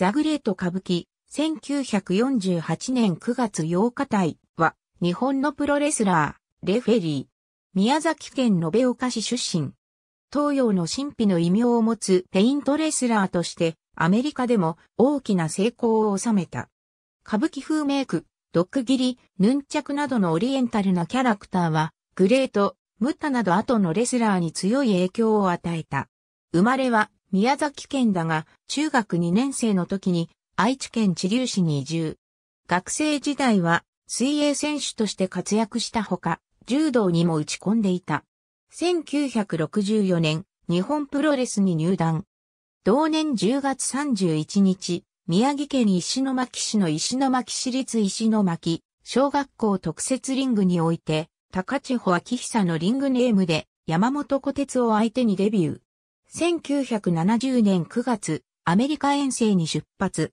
ザグレート歌舞伎、1948年9月8日隊は、日本のプロレスラー、レフェリー。宮崎県延岡市出身。東洋の神秘の異名を持つペイントレスラーとして、アメリカでも大きな成功を収めた。歌舞伎風メイク、ドッグ切り、ヌンチャクなどのオリエンタルなキャラクターは、グレート、ムッタなど後のレスラーに強い影響を与えた。生まれは宮崎県だが、中学2年生の時に愛知県知立市に移住。学生時代は水泳選手として活躍したほか、柔道にも打ち込んでいた。1964年、日本プロレスに入団。同年10月31日、宮城県石巻市の石巻市立石巻小学校特設リングにおいて、高千穂明久のリングネームで山本小鉄を相手にデビュー。1970年9月、アメリカ遠征に出発。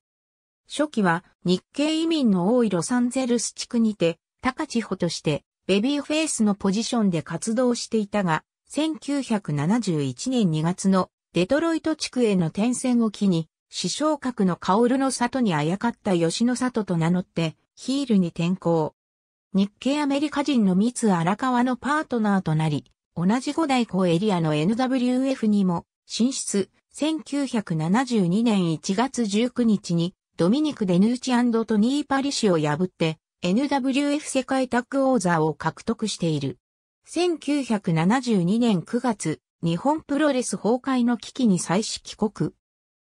初期は日系移民の多いロサンゼルス地区にて、高千穂としてベビーフェイスのポジションで活動していたが、1971年2月のデトロイト地区への転戦を機に、師匠格の薫の里にあやかった吉野里と名乗って、ヒールに転向。日系アメリカ人の三津荒川のパートナーとなり、同じ五大湖エリアの NWF にも進出、1972年1月19日に、ドミニク・デヌーチトニー・パリ氏を破って、NWF 世界タッグ王座を獲得している。1972年9月、日本プロレス崩壊の危機に際し帰国。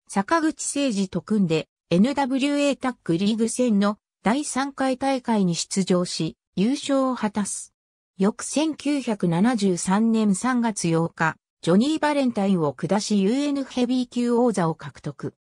坂口誠二と組んで NWA タッグリーグ戦の第3回大会に出場し、優勝を果たす。翌1973年3月8日、ジョニー・バレンタインを下し UN ヘビー級王座を獲得。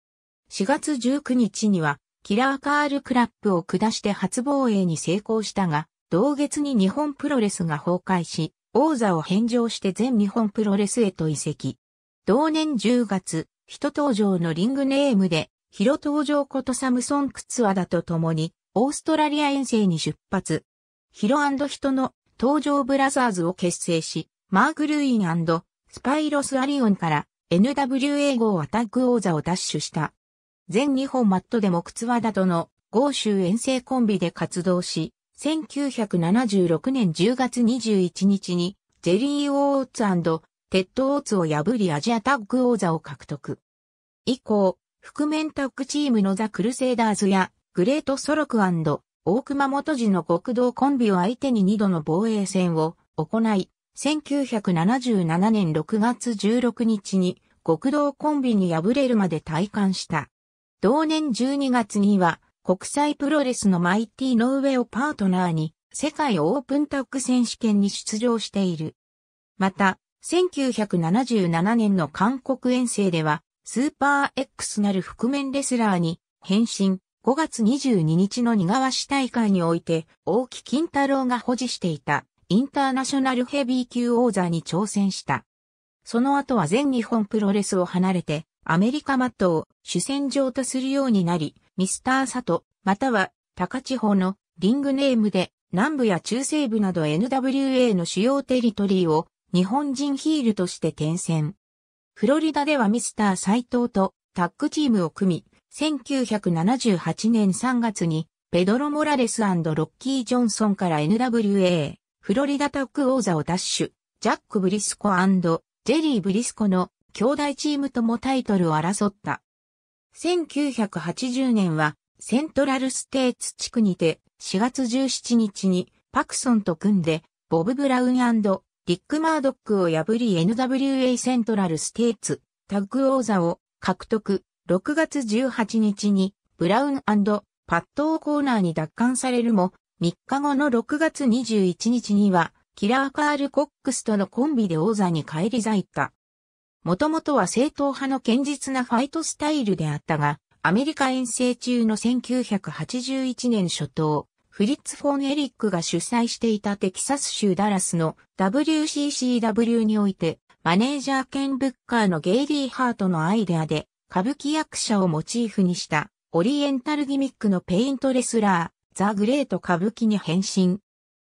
4月19日には、キラー・カール・クラップを下して初防衛に成功したが、同月に日本プロレスが崩壊し、王座を返上して全日本プロレスへと移籍。同年10月、人登場のリングネームで、ヒロ登場ことサムソン・クツアダと共に、オーストラリア遠征に出発。ヒロヒトの登場ブラザーズを結成し、マーク・ルインスパイロスアリオンから NWA 号アタック王座を奪取した。全日本マットでも靴和だとの豪州遠征コンビで活動し、1976年10月21日にジェリー・オーツテッド・オーツを破りアジアタッグ王座を獲得。以降、覆面タッグチームのザ・クルセイダーズやグレート・ソロク大熊本寺の極道コンビを相手に2度の防衛戦を行い、1977年6月16日に極道コンビに敗れるまで退官した。同年12月には国際プロレスのマイティーノウ上をパートナーに世界オープンタッグ選手権に出場している。また、1977年の韓国遠征ではスーパー X なる覆面レスラーに変身。5月22日の二川市大会において、大木金太郎が保持していたインターナショナルヘビー級王座に挑戦した。その後は全日本プロレスを離れて、アメリカマットを主戦場とするようになり、ミスターサト、または高地方のリングネームで南部や中西部など NWA の主要テリトリーを日本人ヒールとして転戦。フロリダではミスター斎藤とタッグチームを組み、1978年3月にペドロ・モラレスロッキー・ジョンソンから NWA フロリダタック王座を奪取、ジャック・ブリスコジェリー・ブリスコの兄弟チームともタイトルを争った。1980年はセントラルステーツ地区にて4月17日にパクソンと組んでボブ・ブラウンリック・マードックを破り NWA セントラルステーツタッグ王座を獲得。6月18日にブラウンパット・オーコーナーに奪還されるも3日後の6月21日には、キラー・カール・コックスとのコンビで王座に返り咲いた。もともとは正統派の堅実なファイトスタイルであったが、アメリカ遠征中の1981年初頭、フリッツ・フォン・エリックが主催していたテキサス州ダラスの WCCW において、マネージャー兼ブッカーのゲイリー・ハートのアイデアで、歌舞伎役者をモチーフにした、オリエンタルギミックのペイントレスラー、ザ・グレート歌舞伎に変身。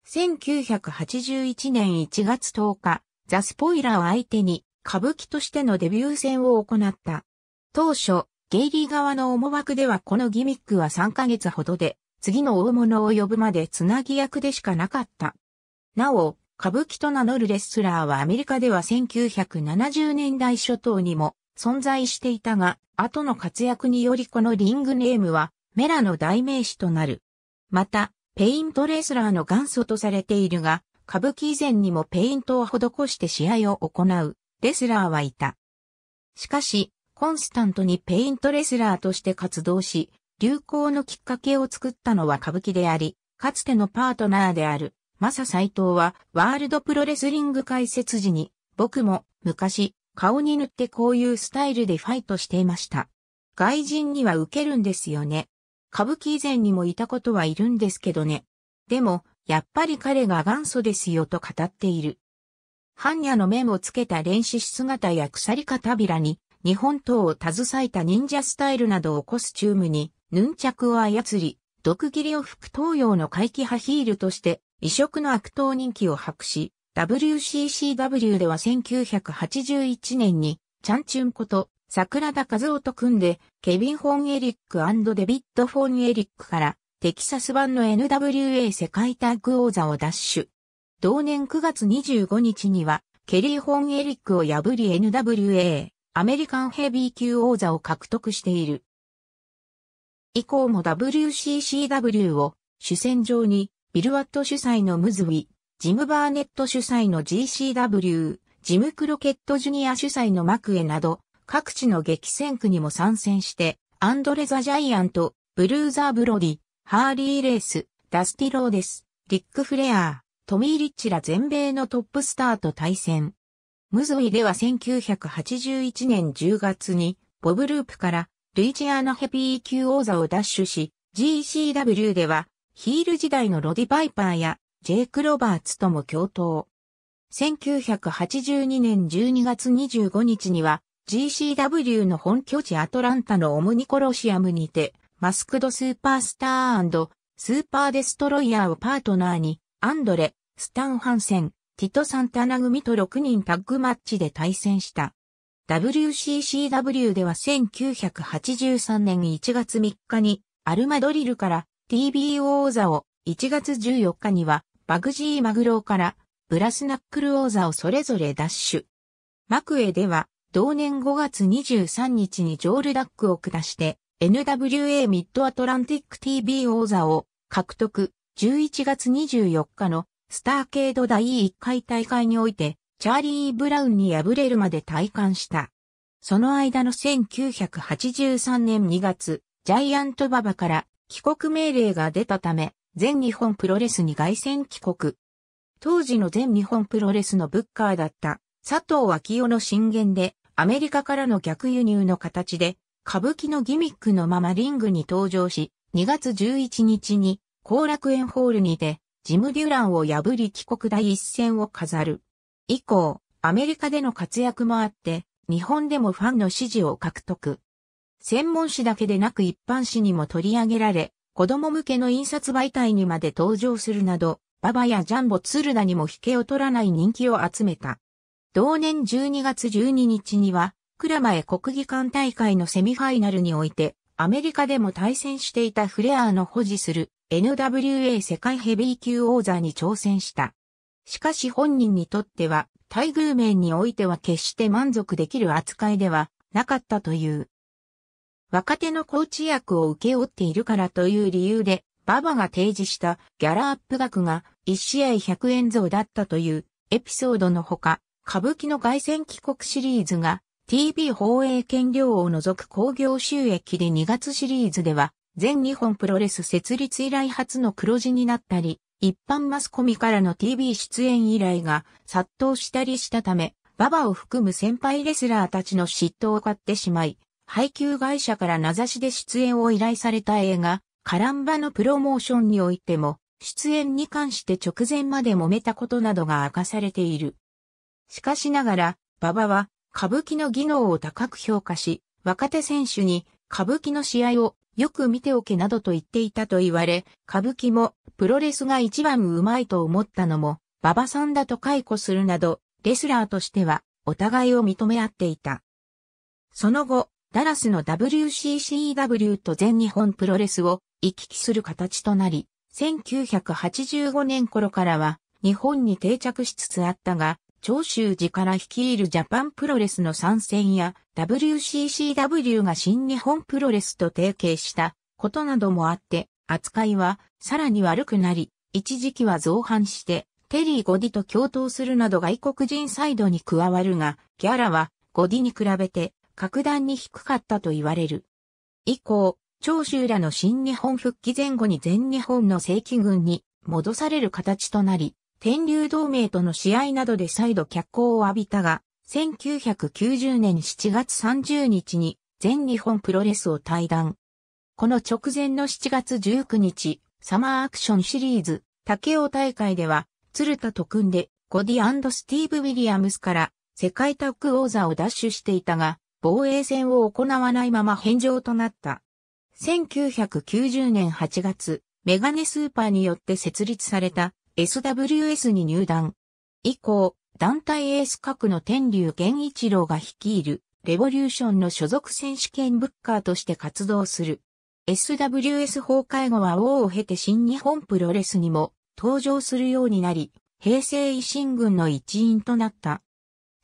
1981年1月10日、ザ・スポイラーを相手に歌舞伎としてのデビュー戦を行った。当初、ゲイリー側の思惑ではこのギミックは3ヶ月ほどで、次の大物を呼ぶまでつなぎ役でしかなかった。なお、歌舞伎と名乗るレスラーはアメリカでは1970年代初頭にも存在していたが、後の活躍によりこのリングネームはメラの代名詞となる。また、ペイントレスラーの元祖とされているが、歌舞伎以前にもペイントを施して試合を行う、レスラーはいた。しかし、コンスタントにペイントレスラーとして活動し、流行のきっかけを作ったのは歌舞伎であり、かつてのパートナーである、マサ斎藤は、ワールドプロレスリング解説時に、僕も、昔、顔に塗ってこういうスタイルでファイトしていました。外人には受けるんですよね。歌舞伎以前にもいたことはいるんですけどね。でも、やっぱり彼が元祖ですよと語っている。般若の面をつけた練習姿や鎖かたびらに、日本刀を携えた忍者スタイルなどをコスチュームに、ヌンチャクを操り、毒斬りを吹く東洋の怪奇派ヒールとして、異色の悪党人気を博し、WCCW では1981年に、チャンチュンこと、桜田和夫と組んで、ケビン・フォン・エリックデビッド・フォン・エリックから、テキサス版の NWA 世界タッグ王座を奪取。同年9月25日には、ケリー・フォン・エリックを破り NWA、アメリカンヘビー級王座を獲得している。以降も WCCW を主戦場に、ビルワット主催のムズウィ、ジム・バーネット主催の GCW、ジム・クロケット・ジュニア主催のマクエなど、各地の激戦区にも参戦して、アンドレ・ザ・ジャイアント、ブルーザー・ブロディ、ハーリー・レース、ダスティローデス、リック・フレアー、トミー・リッチら全米のトップスターと対戦。ムズイでは1981年10月に、ボブループからルイジアナヘビー級王座を奪取し、GCW ではヒール時代のロディ・バイパーやジェイク・ロバーツとも共闘。1982年12月25日には GCW の本拠地アトランタのオムニコロシアムにて、マスクドスーパースタースーパーデストロイヤーをパートナーに、アンドレ、スタンハンセン、ティト・サンタナ組と6人タッグマッチで対戦した。WCCW では1983年1月3日にアルマドリルから TBO 王座を1月14日にはバグジーマグローからブラスナックル王座をそれぞれシュ。マクエでは同年5月23日にジョール・ダックを下して、NWA ミッドアトランティック TV 王座を獲得。11月24日のスターケード第1回大会において、チャーリー・ブラウンに敗れるまで退官した。その間の1983年2月、ジャイアントババから帰国命令が出たため、全日本プロレスに凱旋帰国。当時の全日本プロレスのブッカーだった佐藤昭夫の進言で、アメリカからの逆輸入の形で、歌舞伎のギミックのままリングに登場し、2月11日に、後楽園ホールにて、ジム・デュランを破り帰国第一戦を飾る。以降、アメリカでの活躍もあって、日本でもファンの支持を獲得。専門誌だけでなく一般誌にも取り上げられ、子供向けの印刷媒体にまで登場するなど、ババやジャンボ・ツルダにも引けを取らない人気を集めた。同年12月12日には、クラマエ国技館大会のセミファイナルにおいて、アメリカでも対戦していたフレアーの保持する NWA 世界ヘビー級王座に挑戦した。しかし本人にとっては、待遇面においては決して満足できる扱いではなかったという。若手のコーチ役を受け負っているからという理由で、ババが提示したギャラアップ額が1試合100円増だったというエピソードのほか、歌舞伎の凱旋帰国シリーズが TV 放映権料を除く興行収益で2月シリーズでは、全日本プロレス設立以来初の黒字になったり、一般マスコミからの TV 出演依頼が殺到したりしたため、ババを含む先輩レスラーたちの嫉妬を買ってしまい、配給会社から名指しで出演を依頼された映画、カランバのプロモーションにおいても、出演に関して直前まで揉めたことなどが明かされている。しかしながら、馬場は歌舞伎の技能を高く評価し、若手選手に歌舞伎の試合をよく見ておけなどと言っていたと言われ、歌舞伎もプロレスが一番上手いと思ったのも、馬場さんだと解雇するなど、レスラーとしてはお互いを認め合っていた。その後、ダラスの WCCW と全日本プロレスを行き来する形となり、1985年頃からは日本に定着しつつあったが、長州寺から率いるジャパンプロレスの参戦や WCCW が新日本プロレスと提携したことなどもあって扱いはさらに悪くなり、一時期は造反してテリー・ゴディと共闘するなど外国人サイドに加わるが、ギャラはゴディに比べて格段に低かったと言われる。以降、長州らの新日本復帰前後に全日本の正規軍に戻される形となり、天竜同盟との試合などで再度脚光を浴びたが、1990年7月30日に全日本プロレスを退団。この直前の7月19日、サマーアクションシリーズ、竹尾大会では、鶴田と組んで、ゴディスティーブ・ウィリアムスから世界タッグ王座を奪取していたが、防衛戦を行わないまま返上となった。1990年8月、メガネスーパーによって設立された SWS に入団。以降、団体エース格の天竜源一郎が率いる、レボリューションの所属選手権ブッカーとして活動する。SWS 崩壊後は王を経て新日本プロレスにも登場するようになり、平成維新軍の一員となった。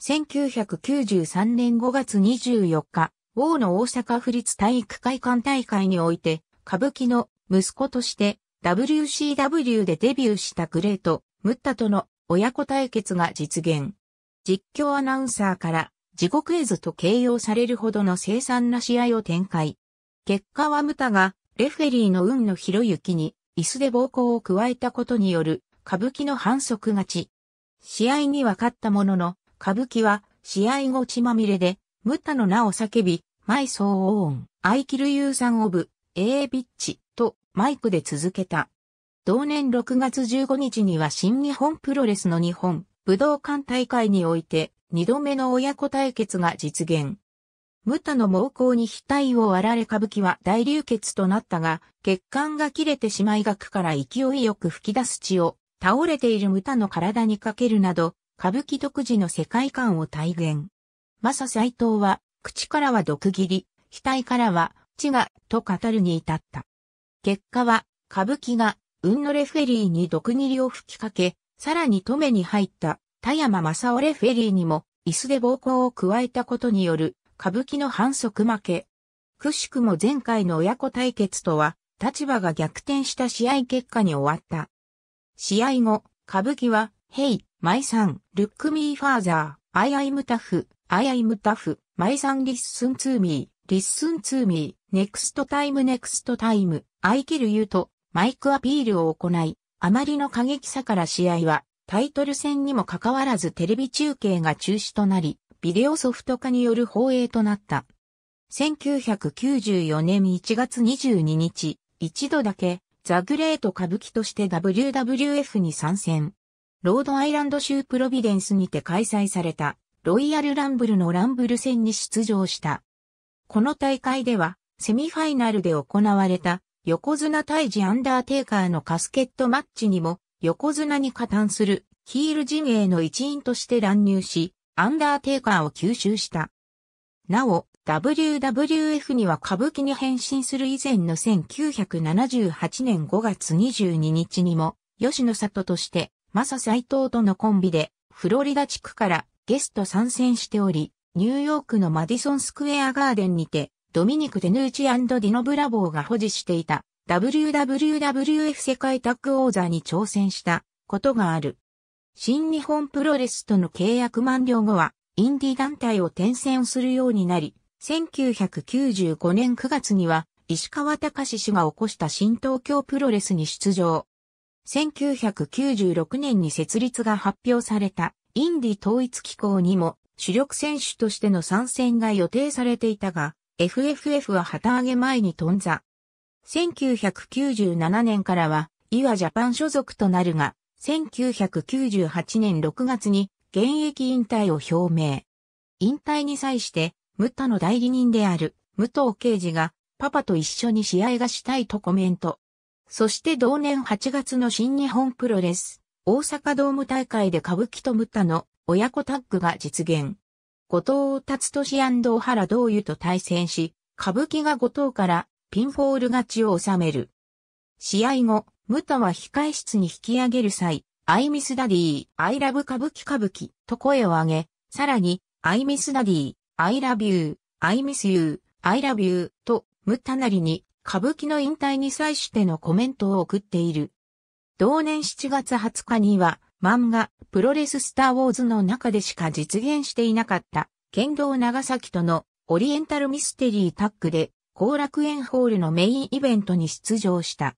1993年5月24日、王の大阪府立体育会館大会において、歌舞伎の息子として WCW でデビューしたグレート・ムッタとの親子対決が実現。実況アナウンサーから地獄絵図と形容されるほどの凄惨な試合を展開。結果はムタがレフェリーの運の広行に椅子で暴行を加えたことによる歌舞伎の反則勝ち。試合には勝ったものの、歌舞伎は試合後血まみれで、ムタの名を叫び、マイソーオーン、アイキルユーさンオブ、エービッチ、マイクで続けた。同年6月15日には新日本プロレスの日本武道館大会において2度目の親子対決が実現。ムタの猛攻に額を割られ歌舞伎は大流血となったが、血管が切れてしまい額から勢いよく吹き出す血を倒れているムタの体にかけるなど、歌舞伎独自の世界観を体現。マサ斎藤は、口からは毒切り、額からは血が、と語るに至った。結果は、歌舞伎が、運のレフェリーに毒切りを吹きかけ、さらに止めに入った、田山正夫レフェリーにも、椅子で暴行を加えたことによる、歌舞伎の反則負け。くしくも前回の親子対決とは、立場が逆転した試合結果に終わった。試合後、歌舞伎は、ヘイ、マ my ん、ルックミーファーザー、アイアイムタフ、アイアイムタフ、マイさんリッスンツーミー、リッスンツーミー、ネクストタイムネクストタイム、イキル・ユーとマイクアピールを行い、あまりの過激さから試合はタイトル戦にもかかわらずテレビ中継が中止となり、ビデオソフト化による放映となった。1994年1月22日、一度だけザ・グレート歌舞伎として WWF に参戦。ロードアイランド州プロビデンスにて開催されたロイヤルランブルのランブル戦に出場した。この大会ではセミファイナルで行われた横綱退治アンダーテイカーのカスケットマッチにも、横綱に加担するヒール陣営の一員として乱入し、アンダーテイカーを吸収した。なお、WWF には歌舞伎に変身する以前の1978年5月22日にも、吉野里として、マサ斎藤とのコンビで、フロリダ地区からゲスト参戦しており、ニューヨークのマディソンスクエアガーデンにて、ドミニク・デヌーチディノ・ブラボーが保持していた WWF w 世界タッグ王座に挑戦したことがある。新日本プロレスとの契約満了後は、インディ団体を転戦するようになり、1995年9月には、石川隆氏が起こした新東京プロレスに出場。1996年に設立が発表されたインディ統一機構にも主力選手としての参戦が予定されていたが、FFF は旗揚げ前に頓挫。1997年からは、岩ジャパン所属となるが、1998年6月に現役引退を表明。引退に際して、ムタの代理人である武藤刑事が、パパと一緒に試合がしたいとコメント。そして同年8月の新日本プロレス、大阪ドーム大会で歌舞伎とムタの親子タッグが実現。後藤達俊小原道友と対戦し、歌舞伎が後藤からピンフォール勝ちを収める。試合後、ムタは控室に引き上げる際、I miss daddy, I love 歌舞伎歌舞伎と声を上げ、さらに、I miss daddy, I love you, I miss you, I love you と、ムタなりに歌舞伎の引退に際してのコメントを送っている。同年7月20日には、漫画、プロレススターウォーズの中でしか実現していなかった、剣道長崎とのオリエンタルミステリータッグで、後楽園ホールのメインイベントに出場した。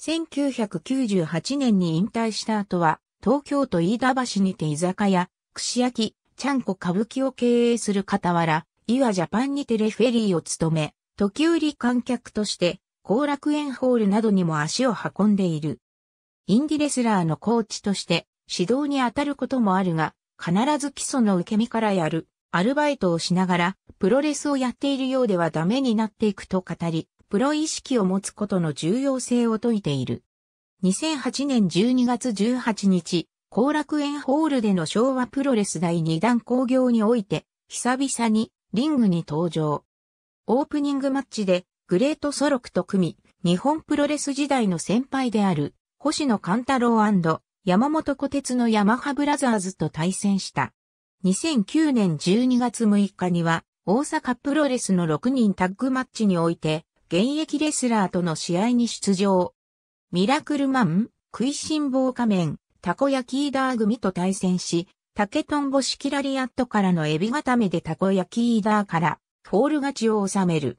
1998年に引退した後は、東京都飯田橋にて居酒屋、串焼き、ちゃんこ歌舞伎を経営する傍ら、岩ジャパンにてレフェリーを務め、時折観客として、後楽園ホールなどにも足を運んでいる。インディレスラーのコーチとして指導に当たることもあるが、必ず基礎の受け身からやる、アルバイトをしながら、プロレスをやっているようではダメになっていくと語り、プロ意識を持つことの重要性を説いている。2008年12月18日、後楽園ホールでの昭和プロレス第2弾興行において、久々にリングに登場。オープニングマッチでグレートソロクと組み、日本プロレス時代の先輩である星野勘太郎山本小鉄のヤマハブラザーズと対戦した。2009年12月6日には、大阪プロレスの6人タッグマッチにおいて、現役レスラーとの試合に出場。ミラクルマン、食いしん坊仮面、たこ焼きイーダー組と対戦し、竹とんぼキラリアットからのエビ固めでたこ焼きイーダーから、フォール勝ちを収める。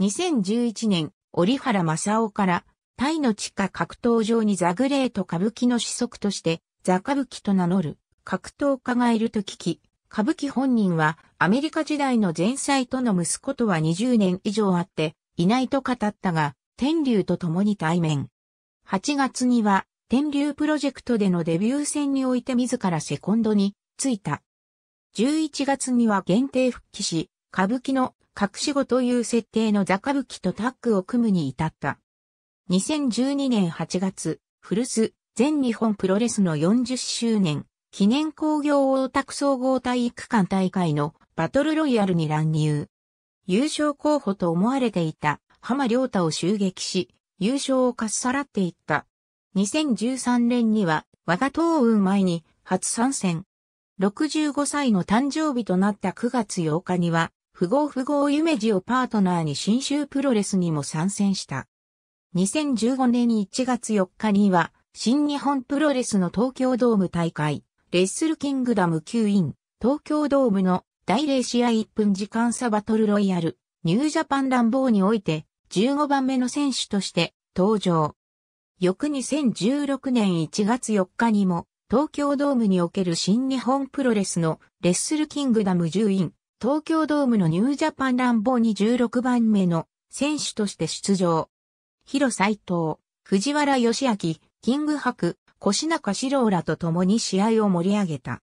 2011年、折原正夫から、タイの地下格闘場にザグレート歌舞伎の子息として、ザ歌舞伎と名乗る格闘家がいると聞き、歌舞伎本人はアメリカ時代の前妻との息子とは20年以上会っていないと語ったが、天竜と共に対面。8月には天竜プロジェクトでのデビュー戦において自らセコンドについた。11月には限定復帰し、歌舞伎の隠し子という設定のザ歌舞伎とタッグを組むに至った。2012年8月、古巣、全日本プロレスの40周年、記念工業大田区総合体育館大会のバトルロイヤルに乱入。優勝候補と思われていた浜良太を襲撃し、優勝をかっさらっていった。2013年には和田東雲前に初参戦。65歳の誕生日となった9月8日には、富豪富豪夢二をパートナーに新州プロレスにも参戦した。2015年1月4日には、新日本プロレスの東京ドーム大会、レッスルキングダム9イン、東京ドームの大礼試合1分時間差バトルロイヤル、ニュージャパン乱暴において、15番目の選手として登場。翌2016年1月4日にも、東京ドームにおける新日本プロレスのレッスルキングダム10イン、東京ドームのニュージャパン乱暴に16番目の選手として出場。広斎藤、藤原義明、キング博、越中史郎らと共に試合を盛り上げた。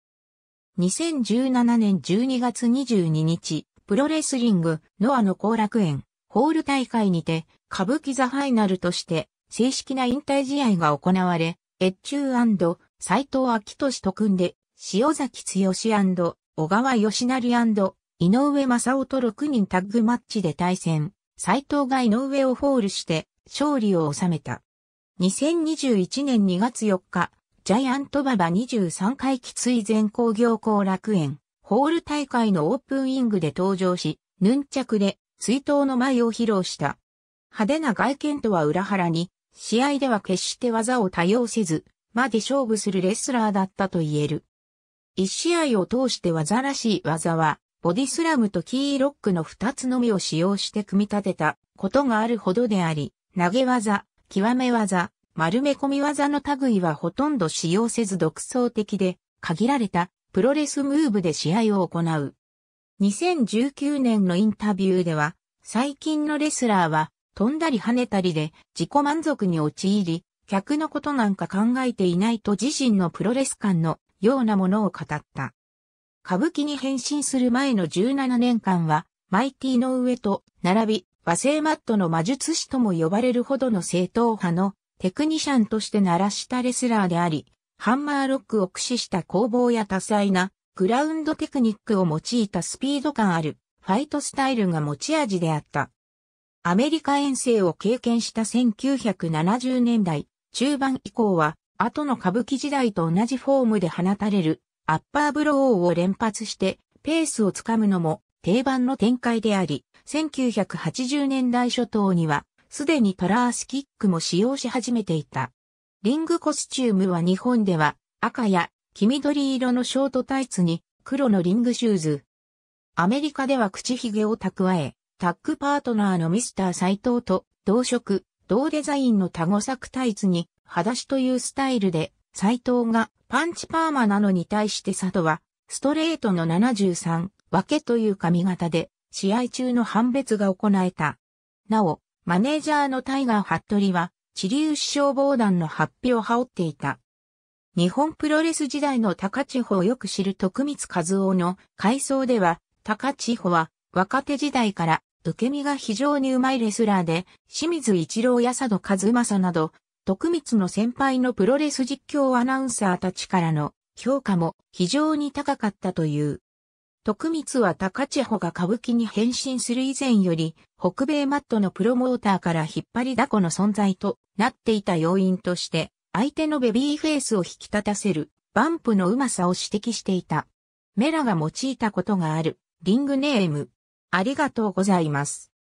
2017年12月22日、プロレスリング、ノアの後楽園、ホール大会にて、歌舞伎ザファイナルとして、正式な引退試合が行われ、越中斎藤明俊と組んで、塩崎剛小川義成井上正夫と6人タッグマッチで対戦、斎藤が井上をフォールして、勝利を収めた。2021年2月4日、ジャイアントババ23回きつい全工業後楽園、ホール大会のオープンイングで登場し、ヌンチャクで追悼の舞を披露した。派手な外見とは裏腹に、試合では決して技を多用せず、まで勝負するレスラーだったと言える。一試合を通して技らしい技は、ボディスラムとキーロックの二つのみを使用して組み立てたことがあるほどであり、投げ技、極め技、丸め込み技の類はほとんど使用せず独創的で、限られたプロレスムーブで試合を行う。2019年のインタビューでは、最近のレスラーは、飛んだり跳ねたりで自己満足に陥り、客のことなんか考えていないと自身のプロレス感のようなものを語った。歌舞伎に変身する前の17年間は、マイティの上と並び、和製マットの魔術師とも呼ばれるほどの正統派のテクニシャンとして鳴らしたレスラーであり、ハンマーロックを駆使した攻防や多彩なグラウンドテクニックを用いたスピード感あるファイトスタイルが持ち味であった。アメリカ遠征を経験した1970年代中盤以降は、後の歌舞伎時代と同じフォームで放たれるアッパーブローを連発してペースをつかむのも定番の展開であり、1980年代初頭には、すでにパラースキックも使用し始めていた。リングコスチュームは日本では、赤や黄緑色のショートタイツに、黒のリングシューズ。アメリカでは口ひげを蓄え、タッグパートナーのミスター斎藤と、同色、同デザインのタゴサクタイツに、裸足というスタイルで、斎藤がパンチパーマなのに対して佐藤は、ストレートの73、分けという髪型で、試合中の判別が行えた。なお、マネージャーのタイガー・ハットリは、知流死消防弾の発表を羽織っていた。日本プロレス時代の高千穂をよく知る徳光和夫の回想では、高千穂は若手時代から受け身が非常にうまいレスラーで、清水一郎や佐渡和正など、徳光の先輩のプロレス実況アナウンサーたちからの評価も非常に高かったという。徳光は高千穂が歌舞伎に変身する以前より、北米マットのプロモーターから引っ張りだこの存在となっていた要因として、相手のベビーフェイスを引き立たせる、バンプのうまさを指摘していた。メラが用いたことがある、リングネーム。ありがとうございます。